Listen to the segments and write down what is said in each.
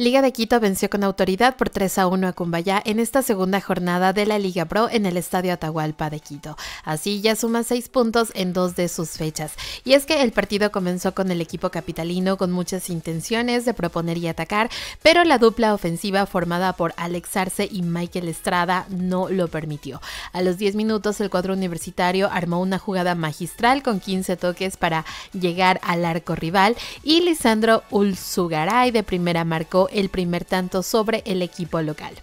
Liga de Quito venció con autoridad por 3 a 1 a Cumbaya en esta segunda jornada de la Liga Pro en el Estadio Atahualpa de Quito. Así ya suma 6 puntos en dos de sus fechas. Y es que el partido comenzó con el equipo capitalino con muchas intenciones de proponer y atacar, pero la dupla ofensiva formada por Alex Arce y Michael Estrada no lo permitió. A los 10 minutos el cuadro universitario armó una jugada magistral con 15 toques para llegar al arco rival y Lisandro Ulzugaray de primera marcó el primer tanto sobre el equipo local.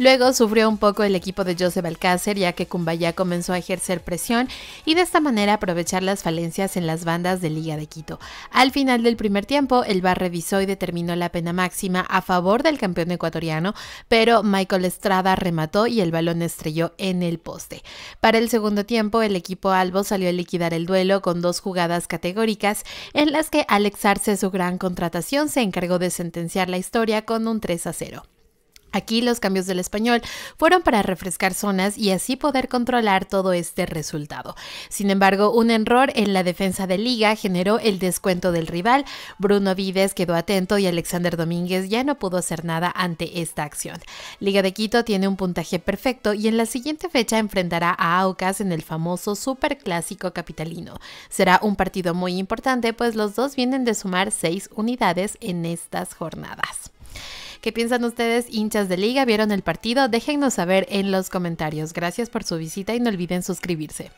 Luego sufrió un poco el equipo de Joseph Alcácer ya que Cumbaya comenzó a ejercer presión y de esta manera aprovechar las falencias en las bandas de Liga de Quito. Al final del primer tiempo, el bar revisó y determinó la pena máxima a favor del campeón ecuatoriano, pero Michael Estrada remató y el balón estrelló en el poste. Para el segundo tiempo, el equipo Albo salió a liquidar el duelo con dos jugadas categóricas en las que Alex Arce, su gran contratación, se encargó de sentenciar la historia con un 3 a 0. Aquí los cambios del español fueron para refrescar zonas y así poder controlar todo este resultado. Sin embargo, un error en la defensa de Liga generó el descuento del rival. Bruno Vives quedó atento y Alexander Domínguez ya no pudo hacer nada ante esta acción. Liga de Quito tiene un puntaje perfecto y en la siguiente fecha enfrentará a Aucas en el famoso Superclásico capitalino. Será un partido muy importante pues los dos vienen de sumar seis unidades en estas jornadas. ¿Qué piensan ustedes, hinchas de liga? ¿Vieron el partido? Déjenos saber en los comentarios. Gracias por su visita y no olviden suscribirse.